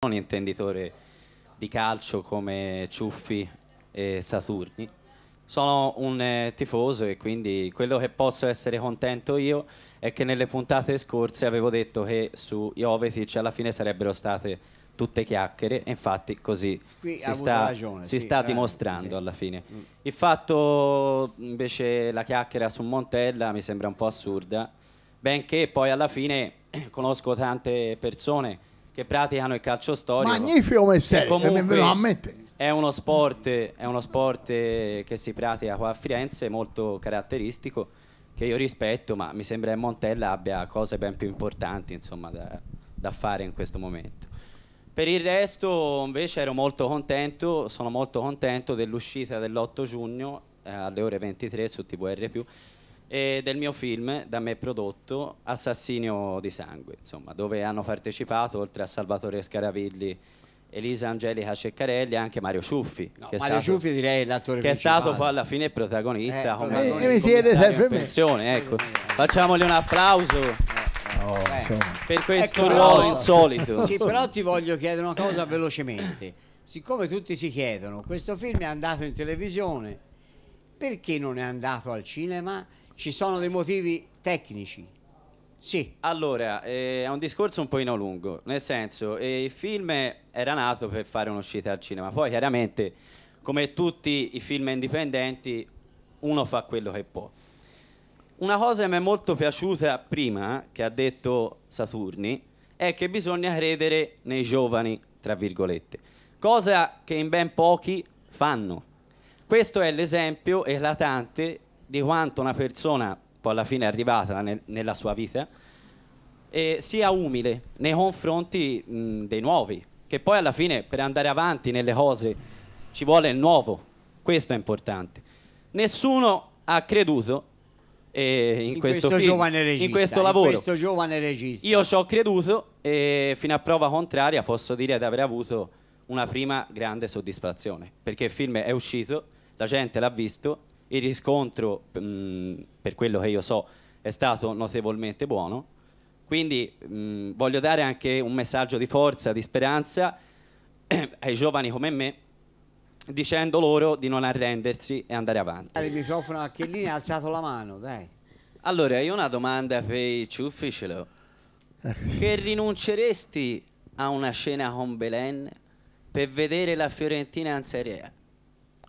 non intenditore di calcio come Ciuffi e Saturni. Sono un eh, tifoso e quindi quello che posso essere contento io è che nelle puntate scorse avevo detto che su Jovetic alla fine sarebbero state tutte chiacchiere e infatti così Qui si sta, ragione, si sì, sta eh, dimostrando sì. alla fine. Mm. Il fatto invece la chiacchiera su Montella mi sembra un po' assurda, benché poi alla fine conosco tante persone che praticano il calcio storico. Magnifico mestiere, comunque a mettere. È uno, sport, è uno sport che si pratica qua a Firenze, molto caratteristico, che io rispetto, ma mi sembra che Montella abbia cose ben più importanti insomma, da, da fare in questo momento. Per il resto invece ero molto contento, sono molto contento dell'uscita dell'8 giugno eh, alle ore 23 su TVR+, e del mio film da me prodotto Assassino di Sangue, insomma, dove hanno partecipato oltre a Salvatore Scaravilli Elisa Angelica Ceccarelli e anche Mario Ciuffi. No, Mario stato, Ciuffi direi l'attore Che principale. è stato poi alla fine protagonista. Eh, come eh, mi siete sempre in ecco. Facciamogli un applauso. Oh, eh, no, Per ecco, questo ecco, ruolo però, insolito. Sì, però ti voglio chiedere una cosa velocemente. Siccome tutti si chiedono, questo film è andato in televisione, perché non è andato al cinema? Ci sono dei motivi tecnici. Sì. Allora, eh, è un discorso un po' lungo, nel senso, eh, il film era nato per fare un'uscita al cinema, poi chiaramente, come tutti i film indipendenti, uno fa quello che può. Una cosa che mi è molto piaciuta prima, che ha detto Saturni, è che bisogna credere nei giovani, tra virgolette, cosa che in ben pochi fanno. Questo è l'esempio eclatante di quanto una persona, poi alla fine è arrivata nel, nella sua vita, eh, sia umile nei confronti mh, dei nuovi, che poi alla fine per andare avanti nelle cose ci vuole il nuovo, questo è importante. Nessuno ha creduto eh, in, in, questo, questo film, regista, in questo lavoro. In questo giovane regista. Io ci ho creduto e fino a prova contraria posso dire di aver avuto una prima grande soddisfazione, perché il film è uscito la gente l'ha visto, il riscontro, mh, per quello che io so, è stato notevolmente buono, quindi mh, voglio dare anche un messaggio di forza, di speranza ai giovani come me, dicendo loro di non arrendersi e andare avanti. Il microfono a Chiellini ha alzato la mano, dai. Allora, io ho una domanda per i ciuffi ce l'ho. Che rinunceresti a una scena con Belen per vedere la Fiorentina in Serie A?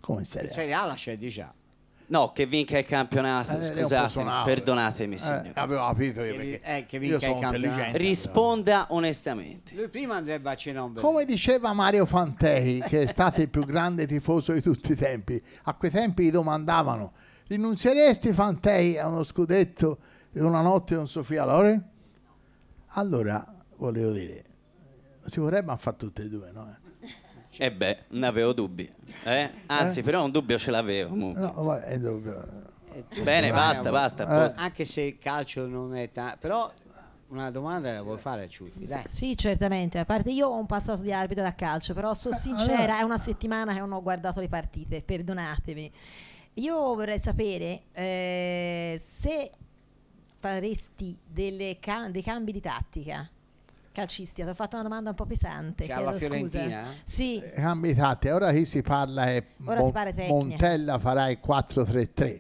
Come in Serie A? Serie A la c'è di già. No, che vinca il campionato, eh, scusate, perdonatemi eh, signore. Eh, avevo capito io perché eh, che vinca io sono il intelligente. Risponda onestamente. Lui prima andrebbe a Cinombe. Come diceva Mario Fantei, che è stato il più grande tifoso di tutti i tempi, a quei tempi gli domandavano, rinunzieresti Fantei a uno scudetto e una notte con Sofia Lore? Allora, volevo dire, si vorrebbe fare tutte e due, no? Eh? E eh beh, ne avevo dubbi. Eh? Anzi, eh? però un dubbio ce l'avevo. Mucchi. No, ma è dubbio. Bene, eh, basta, eh, basta. basta eh. anche se il calcio non è tanto... Però una domanda la vuoi fare a Ciuffi? Dai. Sì, certamente. A parte io ho un passato di arbitro da calcio, però sono sincera, è una settimana che non ho guardato le partite, perdonatemi. Io vorrei sapere eh, se faresti cam dei cambi di tattica calcistica, ti ho fatto una domanda un po' pesante. Cioè, che alla Fiorentina? Scusa. Sì. Cambiate, eh, ora chi si parla è ora Bo- parla Montella farà il 4-3-3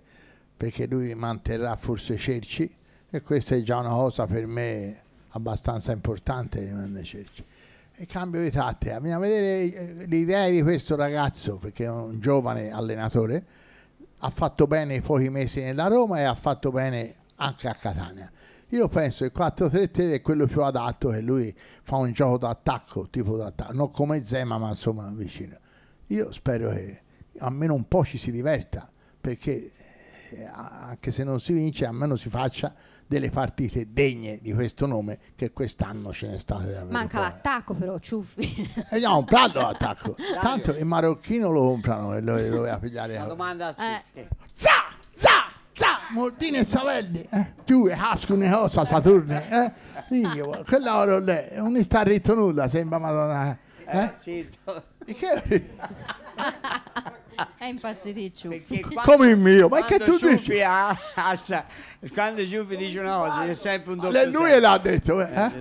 perché lui manterrà forse Cerci e questa è già una cosa per me abbastanza importante rimane Cerci. E cambio di tattica, andiamo a vedere eh, l'idea di questo ragazzo perché è un giovane allenatore, ha fatto bene pochi mesi nella Roma e ha fatto bene anche a Catania io penso che il 4-3-3 è quello più adatto che lui fa un gioco d'attacco, tipo d'attacco, non come Zema, ma insomma vicino. Io spero che almeno un po' ci si diverta, perché eh, anche se non si vince, almeno si faccia delle partite degne di questo nome che quest'anno ce n'è state davvero. Manca poi. l'attacco però, ciuffi. E eh, un comprato l'attacco. Tanto il marocchino lo comprano e lo doveva pigliare. La domanda a eh. ciuffi. Eh. Ciao! Sa, Mordini e Savelli, eh? giù e cascano eh, cosa Saturne, eh? Io, quell'oro lì, non mi sta ritto nulla, sembra Madonna. Eh? eh zitto. Eh? Che... È impazzito Ciupi. Come il mio, ma che tu Ciupi dici? Alza, quando Ciupi dice una cosa c'è sempre un doppio Lui l'ha detto, eh?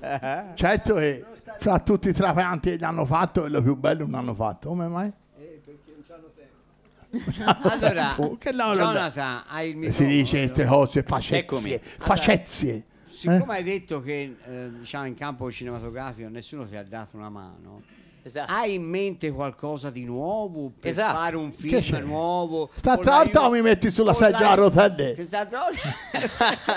eh certo che fra tutti i trapianti che gli hanno fatto, quello più bello non hanno fatto. Come mai? allora, che no, Jonathan, hai il microfono. Si dice queste eh, cose facezie. facezie. Eh? siccome eh? hai detto che eh, diciamo, in campo cinematografico nessuno ti ha dato una mano, Esatto. Hai in mente qualcosa di nuovo per esatto. fare un film che nuovo? Stavolta mi metti sulla seggia a rotelle. Stavolta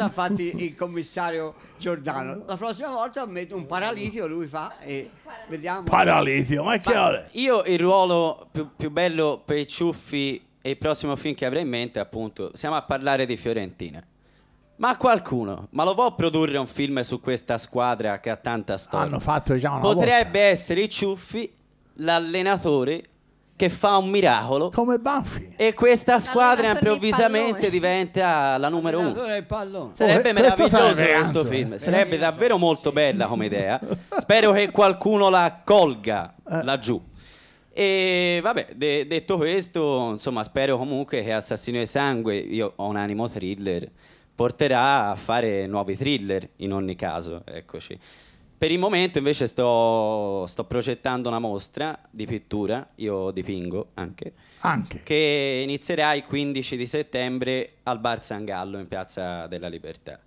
infatti il commissario Giordano. La prossima volta metto un paralitico, lui fa e vediamo. Paralitico, ma che ore? Io il ruolo più, più bello per i ciuffi e il prossimo film che avrei in mente, appunto, siamo a parlare di Fiorentina. Ma qualcuno, ma lo può produrre un film su questa squadra che ha tanta storia? Hanno fatto già diciamo, una Potrebbe volta. essere Ciuffi l'allenatore che fa un miracolo. Come Banfi. E questa squadra improvvisamente diventa la numero uno. Sarebbe oh, meraviglioso questo film. Sarebbe davvero molto bella come idea. Spero che qualcuno la colga eh. laggiù. E vabbè, de- detto questo, insomma, spero comunque che Assassino e Sangue, io ho un animo thriller porterà a fare nuovi thriller in ogni caso, eccoci. Per il momento invece sto, sto, progettando una mostra di pittura, io dipingo anche, anche, che inizierà il 15 di settembre al Bar San Gallo in Piazza della Libertà.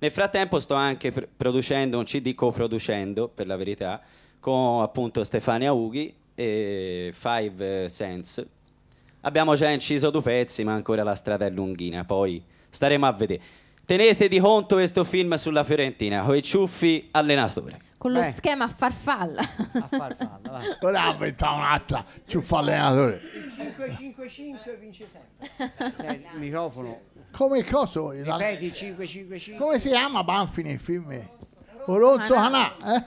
Nel frattempo sto anche pr producendo un CD coproducendo, per la verità, con appunto Stefania Ughi e Five Sense. Abbiamo già inciso due pezzi, ma ancora la strada è lunghina, poi staremo a vedere. Tenete di conto questo film sulla Fiorentina, con i ciuffi allenatore. Con lo Beh. schema a farfalla. A farfalla, va. Ora ha un'altra, ciuffa allenatore. Il 5-5-5 vince sempre. Sei, il microfono. Come coso? Ripeti 5-5-5. Come si chiama Banfi nei film? Oronzo Hanà, eh?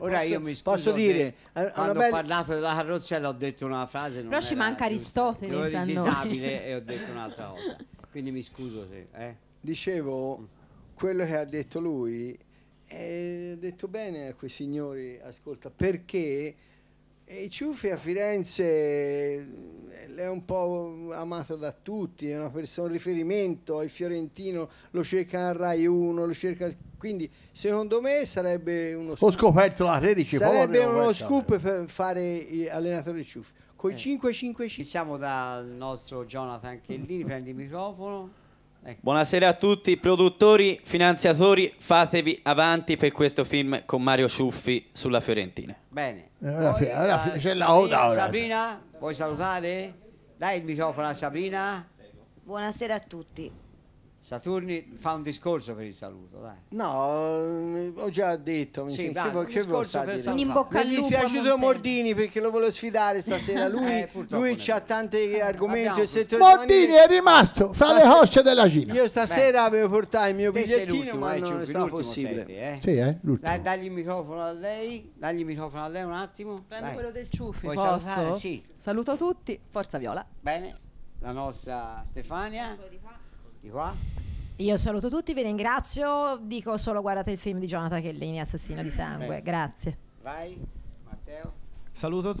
Ora io mi scuso, posso dire, eh, quando bella... ho parlato della carrozzella ho detto una frase. Però ci manca Aristotele. Ero disabile e ho detto un'altra cosa. Quindi mi scuso se... Eh? Dicevo, mm. quello che ha detto lui ha detto bene a quei signori, ascolta, perché i ciuffi a Firenze è un po' amato da tutti, è una persona, un riferimento al fiorentino, lo cerca a Rai 1, lo cerca... Quindi secondo me sarebbe uno scoop. Ho scoperto la 13, Sarebbe uno scoop per fare allenatori ciuffi. Con i 555. Iniziamo dal nostro Jonathan Chellini, prendi il microfono. Ecco. Buonasera a tutti, produttori, finanziatori, fatevi avanti per questo film con Mario Ciuffi sulla Fiorentina. Bene. Eh, allora, Poi, allora, eh, c'è la Oda ora. Sabrina, vuoi salutare? Dai il microfono a Sabrina. Buonasera a tutti. Saturni fa un discorso per il saluto, dai. No, ho già detto, mi sì, sembra che, un che discorso per un in bocca al lupo. Mi dispiaciuto Mordini perché lo volevo sfidare stasera. Lui, eh, lui ha tanti eh, argomenti. Mordini è rimasto fra le cosce della Cina. Io stasera Beh, avevo portato il mio bigliettino, ma eh, non è stato possibile. Sei, eh? Sì, eh, dai, dagli il microfono a lei, dagli il microfono a lei un attimo. Prendo dai. quello del ciuffi, Puoi posso? Salutare? Sì. Saluto tutti, forza Viola. Bene, la nostra Stefania. di di qua? Io saluto tutti, vi ringrazio, dico solo guardate il film di Jonathan Chellini, Assassino di Sangue, ecco. grazie. Vai, Matteo. Saluto tutti.